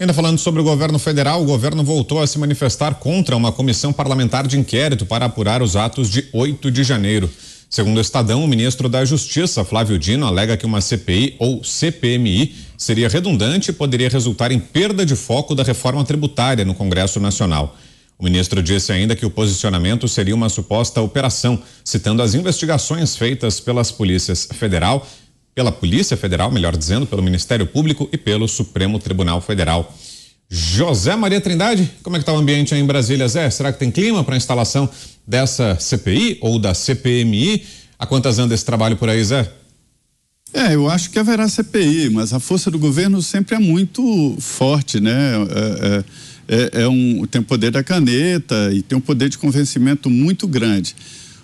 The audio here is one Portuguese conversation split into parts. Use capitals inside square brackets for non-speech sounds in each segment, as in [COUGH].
Ainda falando sobre o governo federal, o governo voltou a se manifestar contra uma comissão parlamentar de inquérito para apurar os atos de 8 de janeiro. Segundo o Estadão, o ministro da Justiça, Flávio Dino, alega que uma CPI ou CPMI seria redundante e poderia resultar em perda de foco da reforma tributária no Congresso Nacional. O ministro disse ainda que o posicionamento seria uma suposta operação, citando as investigações feitas pelas polícias federal pela Polícia Federal, melhor dizendo, pelo Ministério Público e pelo Supremo Tribunal Federal. José Maria Trindade, como é que está o ambiente aí em Brasília, Zé? Será que tem clima para a instalação dessa CPI ou da CPMI? A quantas anos esse trabalho por aí, Zé? É, eu acho que haverá CPI, mas a força do governo sempre é muito forte, né? É, é, é, é um, tem o poder da caneta e tem um poder de convencimento muito grande.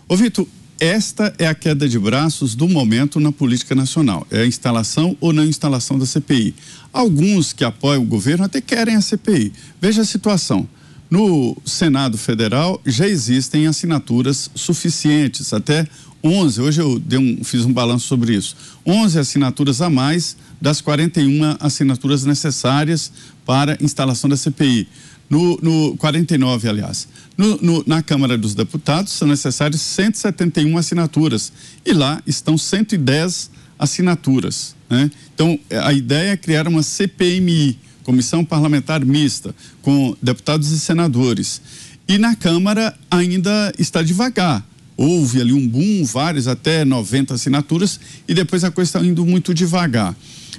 Ô, Vitor, esta é a queda de braços do momento na política nacional. É a instalação ou não instalação da CPI. Alguns que apoiam o governo até querem a CPI. Veja a situação. No Senado Federal já existem assinaturas suficientes, até 11. Hoje eu um, fiz um balanço sobre isso. 11 assinaturas a mais das 41 assinaturas necessárias para instalação da CPI. No, no 49, aliás. No, no, na Câmara dos Deputados são necessárias 171 assinaturas e lá estão 110 assinaturas. Né? Então a ideia é criar uma CPMI comissão parlamentar mista, com deputados e senadores. E na Câmara ainda está devagar. Houve ali um boom, vários, até 90 assinaturas, e depois a coisa está indo muito devagar.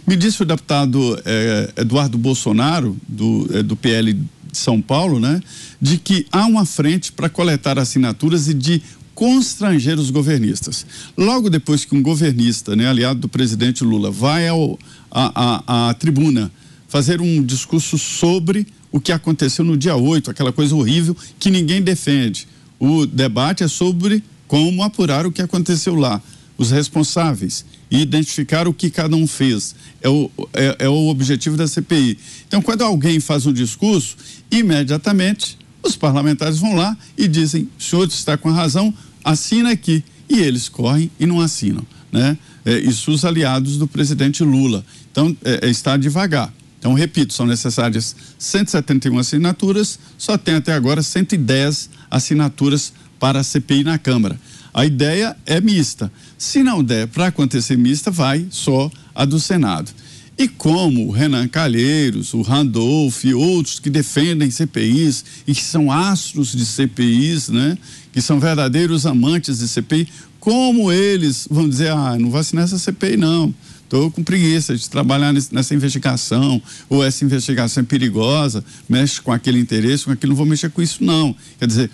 Me disse o deputado eh, Eduardo Bolsonaro, do, eh, do PL de São Paulo, né, de que há uma frente para coletar assinaturas e de constranger os governistas. Logo depois que um governista, né, aliado do presidente Lula, vai ao, a, a tribuna fazer um discurso sobre o que aconteceu no dia 8, aquela coisa horrível que ninguém defende. O debate é sobre como apurar o que aconteceu lá, os responsáveis e identificar o que cada um fez. É o, é, é o objetivo da CPI. Então, quando alguém faz um discurso, imediatamente os parlamentares vão lá e dizem: o senhor está com a razão, assina aqui. E eles correm e não assinam. Né? É, isso os aliados do presidente Lula. Então, é, é está devagar. Então, repito, são necessárias 171 assinaturas, só tem até agora 110 assinaturas para a CPI na Câmara. A ideia é mista. Se não der para acontecer mista, vai só a do Senado. E como o Renan Calheiros, o Randolph e outros que defendem CPIs e que são astros de CPIs, né? Que são verdadeiros amantes de CPI, como eles vão dizer, ah, não vacinar essa CPI não. Estou com preguiça de trabalhar nessa investigação, ou essa investigação é perigosa, mexe com aquele interesse, com aquilo, não vou mexer com isso, não. Quer dizer,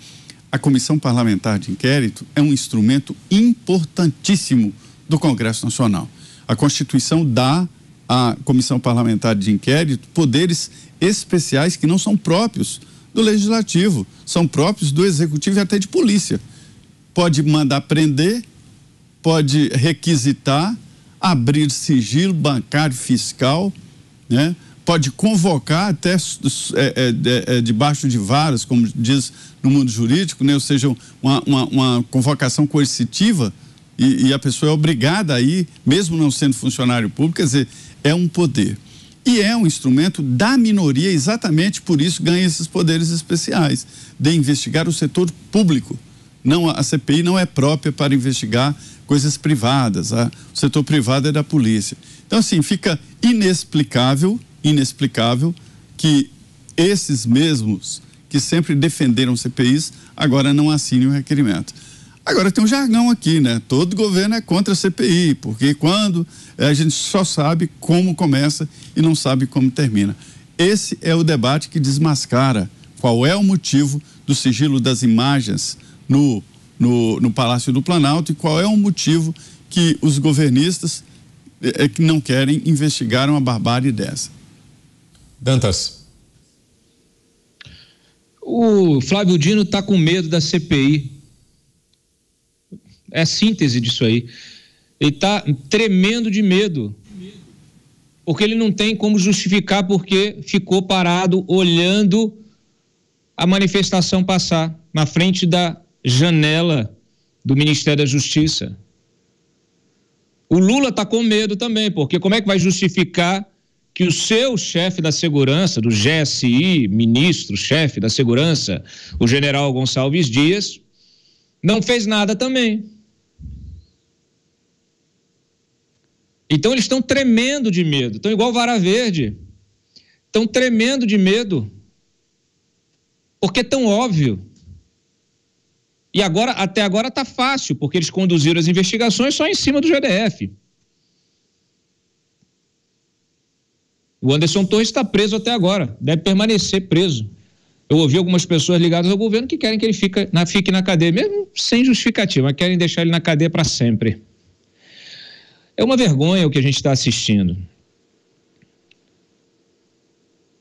a Comissão Parlamentar de Inquérito é um instrumento importantíssimo do Congresso Nacional. A Constituição dá à Comissão Parlamentar de Inquérito poderes especiais que não são próprios do Legislativo, são próprios do Executivo e até de polícia. Pode mandar prender, pode requisitar abrir sigilo bancário fiscal, né? pode convocar até é, é, é, debaixo de varas, como diz no mundo jurídico, né? ou seja, uma, uma, uma convocação coercitiva e, e, a pessoa é obrigada a ir, mesmo não sendo funcionário público, quer dizer, é um poder. E é um instrumento da minoria, exatamente por isso ganha esses poderes especiais, de investigar o setor público. Não, a CPI não é própria para investigar coisas privadas, a, o setor privado é da polícia. Então, assim, fica inexplicável, inexplicável que esses mesmos que sempre defenderam CPIs agora não assinem o requerimento. Agora tem um jargão aqui, né? Todo governo é contra a CPI, porque quando eh, a gente só sabe como começa e não sabe como termina. Esse é o debate que desmascara qual é o motivo do sigilo das imagens no no, no Palácio do Planalto e qual é o motivo que os governistas é, é que não querem investigar uma barbárie dessa. Dantas. O Flávio Dino está com medo da CPI. É síntese disso aí. Ele está tremendo de medo. Porque ele não tem como justificar porque ficou parado olhando a manifestação passar na frente da janela do Ministério da Justiça. O Lula está com medo também, porque como é que vai justificar que o seu chefe da segurança, do GSI, ministro, chefe da segurança, o general Gonçalves Dias, não fez nada também. Então eles estão tremendo de medo, estão igual vara verde, estão tremendo de medo, porque é tão óbvio. E agora, até agora está fácil, porque eles conduziram as investigações só em cima do GDF. O Anderson Torres está preso até agora, deve permanecer preso. Eu ouvi algumas pessoas ligadas ao governo que querem que ele fique na, fique na cadeia, mesmo sem justificativa, mas querem deixar ele na cadeia para sempre. É uma vergonha o que a gente está assistindo.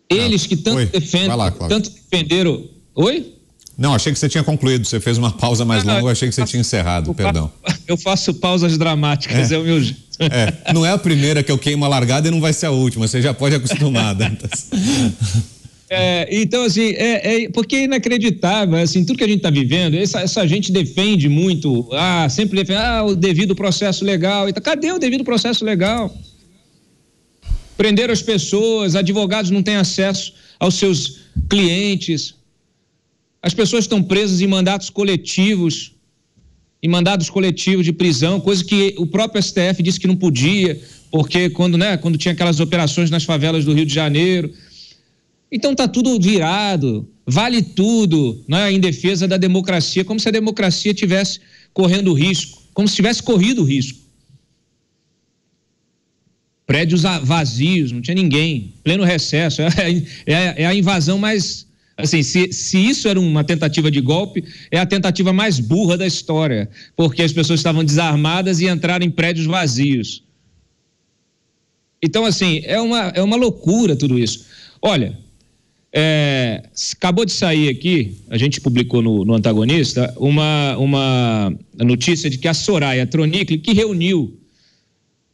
Eles ah, que tanto, defendem, lá, tanto defenderam. Oi? Não, achei que você tinha concluído. Você fez uma pausa mais longa, achei que você tinha encerrado, perdão. [LAUGHS] eu faço pausas dramáticas, é, é o meu jeito. É, não é a primeira que eu queimo a largada e não vai ser a última, você já pode acostumar, [LAUGHS] Dantas. É, então, assim, é, é, porque é inacreditável, é, assim, tudo que a gente está vivendo, essa, essa, gente defende muito, ah, sempre defende, ah, o devido processo legal, então, cadê o devido processo legal? Prenderam as pessoas, advogados não têm acesso aos seus clientes, as pessoas estão presas em mandatos coletivos, em mandados coletivos de prisão, coisa que o próprio STF disse que não podia, porque quando, né, quando tinha aquelas operações nas favelas do Rio de Janeiro. Então está tudo virado, vale tudo, né, em defesa da democracia, como se a democracia tivesse correndo risco, como se tivesse corrido risco. Prédios vazios, não tinha ninguém, pleno recesso, [LAUGHS] é, é, é a invasão mais Assim, se, se isso era uma tentativa de golpe, é a tentativa mais burra da história, porque as pessoas estavam desarmadas e entraram em prédios vazios. Então, assim, é uma, é uma loucura tudo isso. Olha, é, acabou de sair aqui, a gente publicou no, no Antagonista, uma, uma notícia de que a Soraya Tronicle, que reuniu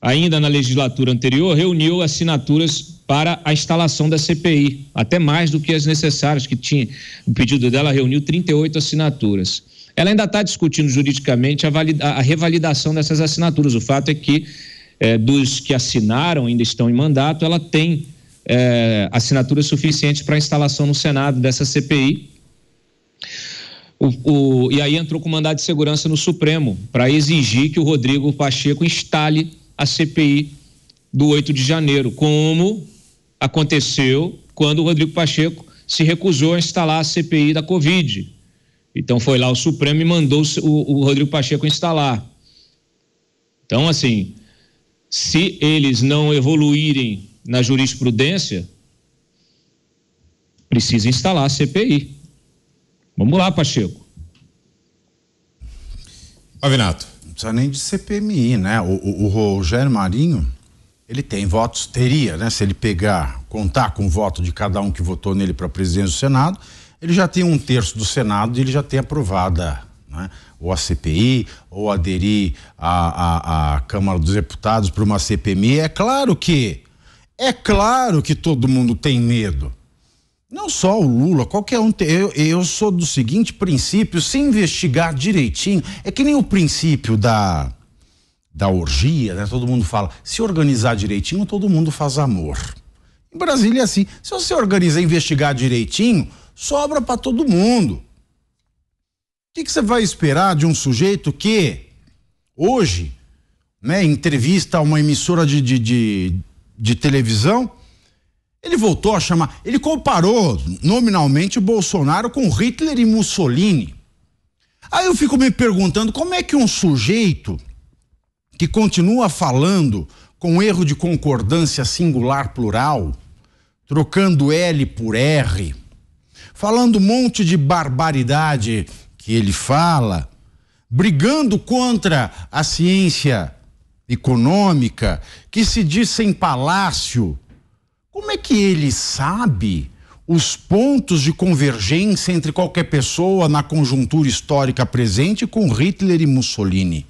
ainda na legislatura anterior, reuniu assinaturas para a instalação da CPI, até mais do que as necessárias que tinha. O pedido dela reuniu 38 assinaturas. Ela ainda está discutindo juridicamente a, a, revalidação dessas assinaturas. O fato é que eh, dos que assinaram ainda estão em mandato, ela tem eh, assinaturas suficientes para a instalação no Senado dessa CPI. O, o, e aí entrou com mandado de segurança no Supremo para exigir que o Rodrigo Pacheco instale a CPI do 8 de janeiro, como aconteceu quando o Rodrigo Pacheco se recusou a instalar a CPI da Covid. Então foi lá o Supremo e mandou o, o Rodrigo Pacheco instalar. Então, assim, se eles não evoluírem na jurisprudência, precisa instalar a CPI. Vamos lá, Pacheco. Avinato precisa nem de CPMI, né? O, o, o Rogério Marinho, ele tem votos, teria, né? Se ele pegar, contar com o voto de cada um que votou nele para presidente do Senado, ele já tem um terço do Senado e ele já tem aprovada, né? Ou a CPI, ou aderir à, à, à Câmara dos Deputados para uma CPMI. É claro que, é claro que todo mundo tem medo. Não só o Lula, qualquer um. Tem, Eu, eu sou do seguinte princípio: se investigar direitinho, é que nem o princípio da, da orgia, né? Todo mundo fala, se organizar direitinho, todo mundo faz amor. Em Brasília é assim. Se você organizar investigar direitinho, sobra para todo mundo. O que, que você vai esperar de um sujeito que hoje, né, entrevista uma emissora de, de, de, de televisão? Ele voltou a chamar. Ele comparou nominalmente Bolsonaro com Hitler e Mussolini. Aí eu fico me perguntando como é que um sujeito que continua falando com erro de concordância singular plural, trocando L por R, falando um monte de barbaridade que ele fala, brigando contra a ciência econômica, que se diz sem palácio como é que ele sabe os pontos de convergência entre qualquer pessoa na conjuntura histórica presente com Hitler e Mussolini?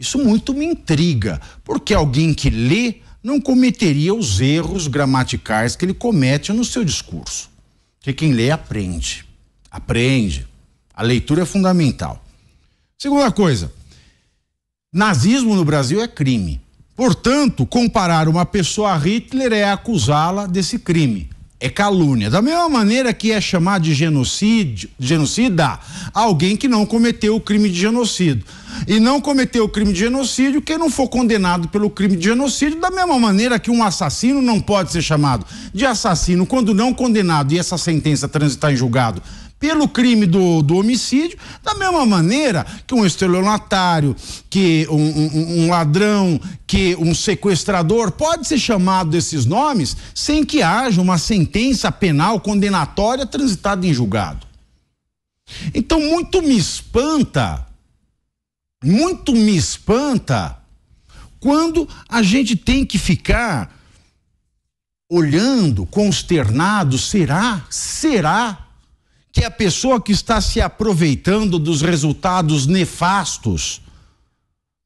Isso muito me intriga, porque alguém que lê não cometeria os erros gramaticais que ele comete no seu discurso. Porque quem lê aprende. Aprende. A leitura é fundamental. Segunda coisa: nazismo no Brasil é crime. Portanto, comparar uma pessoa a Hitler é acusá-la desse crime. É calúnia. Da mesma maneira que é chamar de genocídio, genocida alguém que não cometeu o crime de genocídio. E não cometeu o crime de genocídio quem não for condenado pelo crime de genocídio, da mesma maneira que um assassino não pode ser chamado de assassino quando não condenado e essa sentença transitar em julgado pelo crime do, do homicídio, da mesma maneira que um estelionatário, que um, um, um, ladrão, que um sequestrador pode ser chamado desses nomes sem que haja uma sentença penal condenatória transitada em julgado. Então, muito me espanta, muito me espanta quando a gente tem que ficar olhando, consternado, será? Será que é a pessoa que está se aproveitando dos resultados nefastos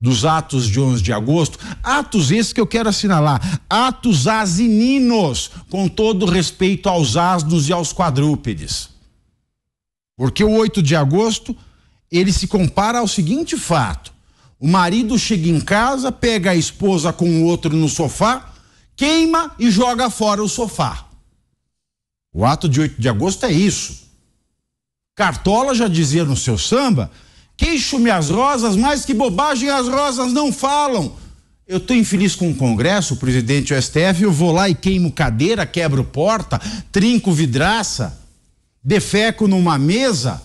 dos atos de 11 de agosto, atos esses que eu quero assinalar, atos asininos, com todo respeito aos asnos e aos quadrúpedes. Porque o 8 de agosto, ele se compara ao seguinte fato: o marido chega em casa, pega a esposa com o outro no sofá, queima e joga fora o sofá. O ato de 8 de agosto é isso. Cartola já dizia no seu samba: queixo-me as rosas, mas que bobagem as rosas não falam. Eu estou infeliz com o Congresso, o presidente do STF, eu vou lá e queimo cadeira, quebro porta, trinco vidraça, defeco numa mesa.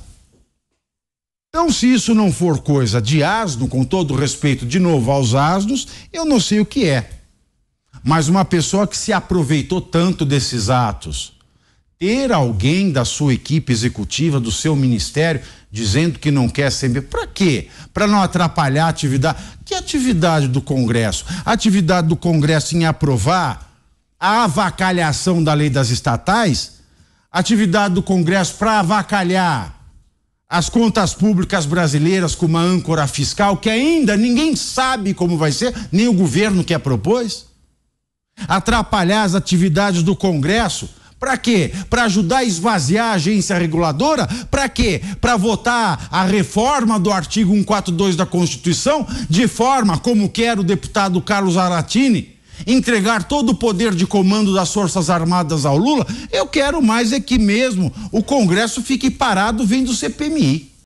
Então, se isso não for coisa de asno, com todo respeito de novo aos asnos, eu não sei o que é. Mas uma pessoa que se aproveitou tanto desses atos, ter alguém da sua equipe executiva, do seu ministério, dizendo que não quer ser. Para quê? Para não atrapalhar a atividade. Que atividade do Congresso? atividade do Congresso em aprovar a avacalhação da lei das estatais? Atividade do Congresso para avacalhar as contas públicas brasileiras com uma âncora fiscal que ainda ninguém sabe como vai ser, nem o governo que a propôs? Atrapalhar as atividades do Congresso para quê? Para ajudar a esvaziar a agência reguladora? Para quê? Para votar a reforma do artigo 142 da Constituição, de forma, como quer o deputado Carlos Aratini, entregar todo o poder de comando das Forças Armadas ao Lula? Eu quero mais é que mesmo o Congresso fique parado vendo o CPMI.